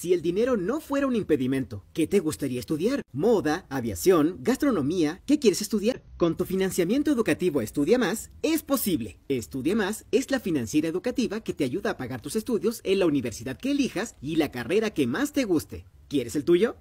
Si el dinero no fuera un impedimento, ¿qué te gustaría estudiar? Moda, aviación, gastronomía, ¿qué quieres estudiar? Con tu financiamiento educativo Estudia Más, es posible. Estudia Más es la financiera educativa que te ayuda a pagar tus estudios en la universidad que elijas y la carrera que más te guste. ¿Quieres el tuyo?